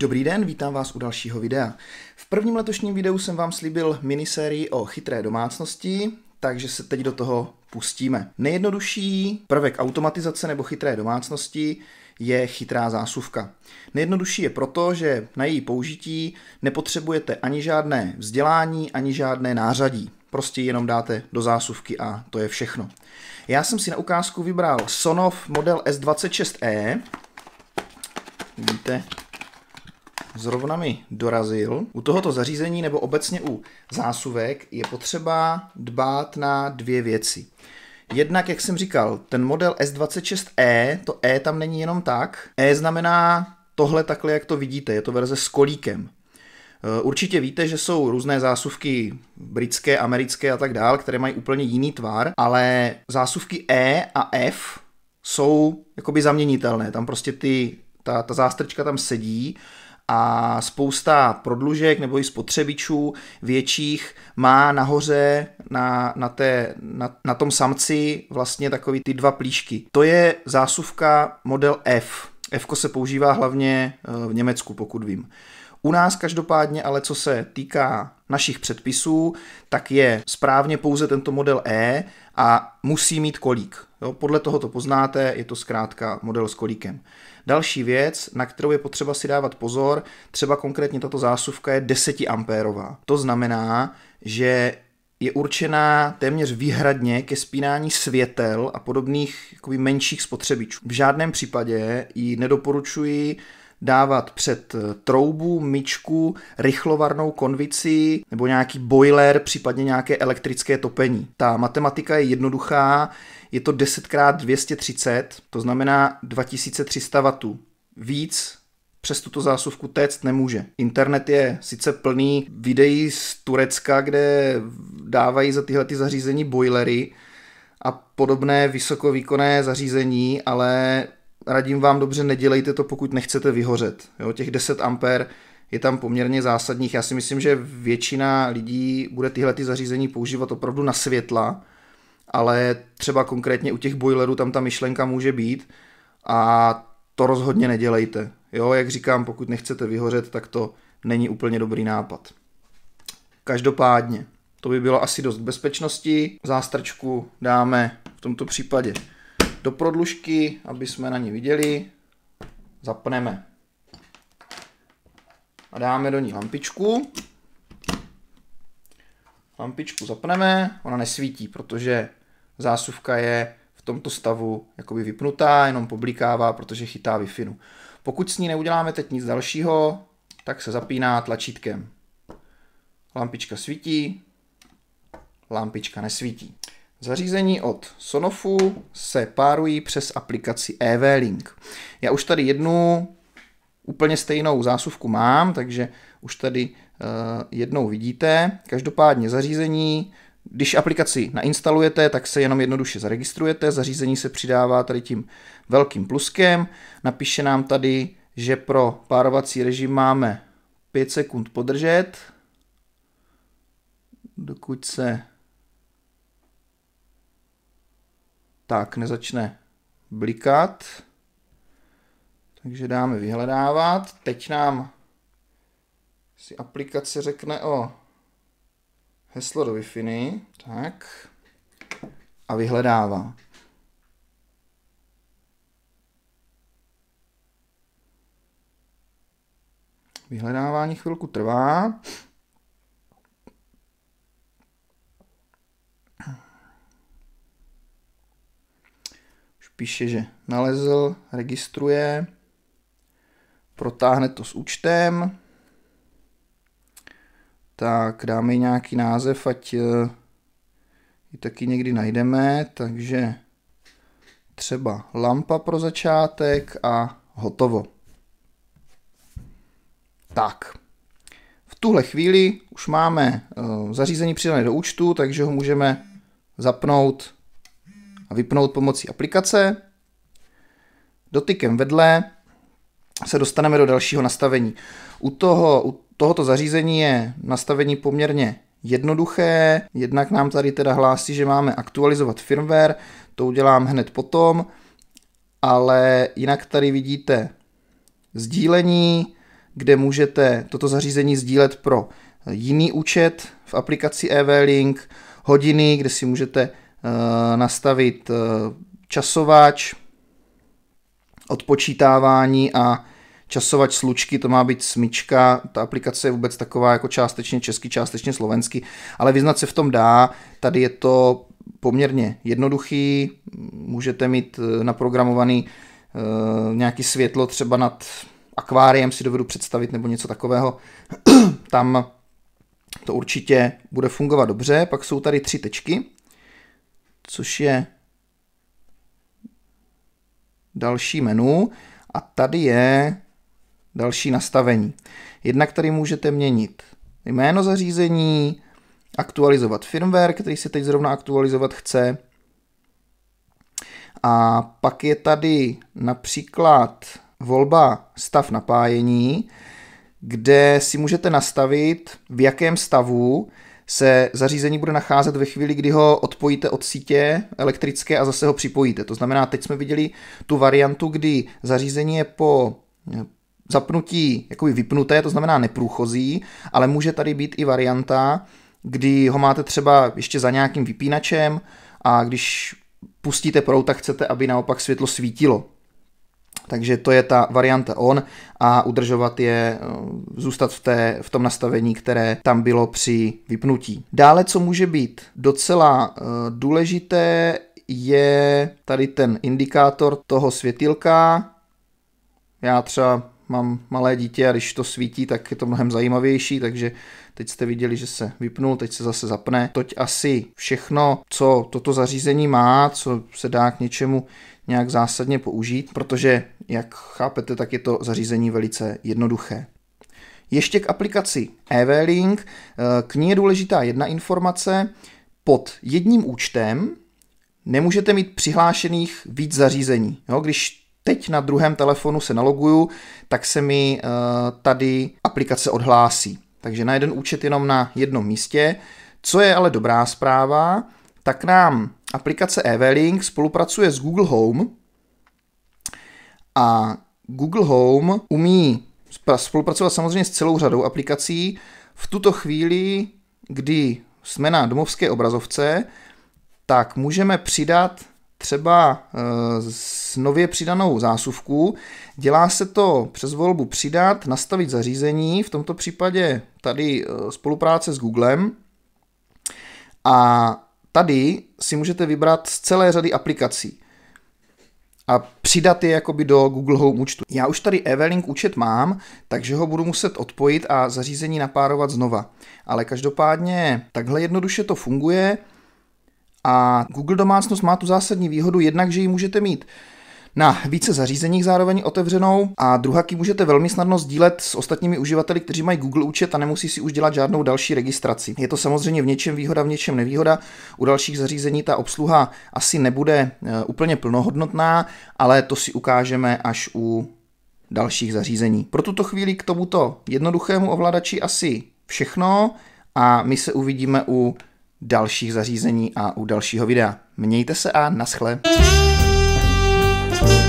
Dobrý den, vítám vás u dalšího videa. V prvním letošním videu jsem vám slíbil minisérii o chytré domácnosti, takže se teď do toho pustíme. Nejjednodušší prvek automatizace nebo chytré domácnosti je chytrá zásuvka. Nejjednodušší je proto, že na její použití nepotřebujete ani žádné vzdělání, ani žádné nářadí. Prostě jenom dáte do zásuvky a to je všechno. Já jsem si na ukázku vybral Sonov model S26e. Vidíte, zrovna mi dorazil. U tohoto zařízení nebo obecně u zásuvek je potřeba dbát na dvě věci. Jednak, jak jsem říkal, ten model S26e, to E tam není jenom tak. E znamená tohle takhle, jak to vidíte, je to verze s kolíkem. E, určitě víte, že jsou různé zásuvky britské, americké a tak dál, které mají úplně jiný tvar, ale zásuvky E a F jsou jakoby zaměnitelné. Tam prostě ty, ta, ta zástrčka tam sedí a spousta prodlužek nebo i spotřebičů větších má nahoře na, na, té, na, na tom samci vlastně takový ty dva plíšky. To je zásuvka model F. F se používá hlavně eh, v Německu, pokud vím. U nás každopádně, ale co se týká našich předpisů, tak je správně pouze tento model E a musí mít kolík. Jo, podle toho to poznáte, je to zkrátka model s kolíkem. Další věc, na kterou je potřeba si dávat pozor, třeba konkrétně tato zásuvka je 10 ampérová. To znamená, že je určená téměř výhradně ke spínání světel a podobných jakoby, menších spotřebičů. V žádném případě ji nedoporučuji dávat před eh, troubu, myčku, rychlovarnou konvici nebo nějaký boiler, případně nějaké elektrické topení. Ta matematika je jednoduchá, je to 10x230, to znamená 2300 W. Víc přes tuto zásuvku téct nemůže. Internet je sice plný videí z Turecka, kde dávají za tyhle ty zařízení boilery a podobné vysokovýkonné zařízení, ale radím vám dobře, nedělejte to, pokud nechcete vyhořet. Jo, těch 10 ampér je tam poměrně zásadních. Já si myslím, že většina lidí bude tyhle ty zařízení používat opravdu na světla, ale třeba konkrétně u těch boilerů tam ta myšlenka může být a to rozhodně nedělejte. Jo, jak říkám, pokud nechcete vyhořet, tak to není úplně dobrý nápad. Každopádně, to by bylo asi dost bezpečnosti. Zástrčku dáme v tomto případě do prodlužky, aby jsme na ní viděli. Zapneme. A dáme do ní lampičku. Lampičku zapneme, ona nesvítí, protože zásuvka je v tomto stavu jakoby vypnutá, jenom poblikává, protože chytá wi Pokud s ní neuděláme teď nic dalšího, tak se zapíná tlačítkem. Lampička svítí, lampička nesvítí. Zařízení od Sonofu se párují přes aplikaci EV-Link. Já už tady jednu úplně stejnou zásuvku mám, takže už tady eh, jednou vidíte. Každopádně zařízení, když aplikaci nainstalujete, tak se jenom jednoduše zaregistrujete. Zařízení se přidává tady tím velkým pluskem. Napíše nám tady, že pro párovací režim máme 5 sekund podržet, dokud se tak nezačne blikat. Takže dáme vyhledávat. Teď nám si aplikace řekne o heslo do wi Tak. A vyhledává. Vyhledávání chvilku trvá. píše, že nalezl, registruje, protáhne to s účtem, tak dáme nějaký název, ať eh, ji taky někdy najdeme, takže třeba lampa pro začátek a hotovo. Tak, v tuhle chvíli už máme eh, zařízení přidané do účtu, takže ho můžeme zapnout a vypnout pomocí aplikace. Dotykem vedle se dostaneme do dalšího nastavení. U, toho, u tohoto zařízení je nastavení poměrně jednoduché. Jednak nám tady teda hlásí, že máme aktualizovat firmware, to udělám hned potom, ale jinak tady vidíte sdílení, kde můžete toto zařízení sdílet pro jiný účet v aplikaci EV-Link, hodiny, kde si můžete Eh, nastavit eh, časováč, odpočítávání a časovač slučky, to má být smyčka, ta aplikace je vůbec taková jako částečně česky, částečně slovensky, ale vyznat se v tom dá, tady je to poměrně jednoduchý, můžete mít eh, naprogramovaný e, nějaký světlo třeba nad akváriem si dovedu představit nebo něco takového, tam to určitě bude fungovat dobře, pak jsou tady tři tečky, což je další menu a tady je další nastavení. Jednak tady můžete měnit jméno zařízení, aktualizovat firmware, který se teď zrovna aktualizovat chce. A pak je tady například volba stav napájení, kde si můžete nastavit, v jakém stavu se zařízení bude nacházet ve chvíli, kdy ho odpojíte od sítě elektrické a zase ho připojíte. To znamená, teď jsme viděli tu variantu, kdy zařízení je po eh, zapnutí jakoby vypnuté, to znamená neprůchozí, ale může tady být i varianta, kdy ho máte třeba ještě za nějakým vypínačem a když pustíte prout, tak chcete, aby naopak světlo svítilo. Takže to je ta varianta on a udržovat je, eh, zůstat v, té, v tom nastavení, které tam bylo při vypnutí. Dále, co může být docela eh, důležité, je tady ten indikátor toho světilka. Já třeba mám malé dítě a když to svítí, tak je to mnohem zajímavější, takže teď jste viděli, že se vypnul, teď se zase zapne. Toť asi všechno, co toto zařízení má, co se dá k něčemu nějak zásadně použít, protože jak chápete, tak je to zařízení velice jednoduché. Ještě k aplikaci EVLink. Eh, k ní je důležitá jedna informace. Pod jedním účtem nemůžete mít přihlášených víc zařízení. Jo, když teď na druhém telefonu se naloguju, tak se mi eh, tady aplikace odhlásí. Takže na jeden účet jenom na jednom místě. Co je ale dobrá zpráva, tak nám aplikace Evelink spolupracuje s Google Home, a Google Home umí spolupracovat samozřejmě s celou řadou aplikací. V tuto chvíli, kdy jsme na domovské obrazovce, tak můžeme přidat třeba eh, s nově přidanou zásuvku. Dělá se to přes volbu přidat, nastavit zařízení, v tomto případě tady eh, spolupráce s Googlem. A tady si můžete vybrat z celé řady aplikací a přidat je jakoby do Google Home účtu. Já už tady Evelink účet mám, takže ho budu muset odpojit a zařízení napárovat znova. Ale každopádně takhle jednoduše to funguje a Google domácnost má tu zásadní výhodu jednak, že ji můžete mít na více zařízeních zároveň otevřenou a druhaky můžete velmi snadno sdílet s ostatními uživateli, kteří mají Google účet a nemusí si už dělat žádnou další registraci. Je to samozřejmě v něčem výhoda, v něčem nevýhoda. U dalších zařízení ta obsluha asi nebude e, úplně plnohodnotná, ale to si ukážeme až u dalších zařízení. Pro tuto chvíli k tomuto jednoduchému ovladači asi všechno a my se uvidíme u dalších zařízení a u dalšího videa. Mějte se a naschle. Thank you.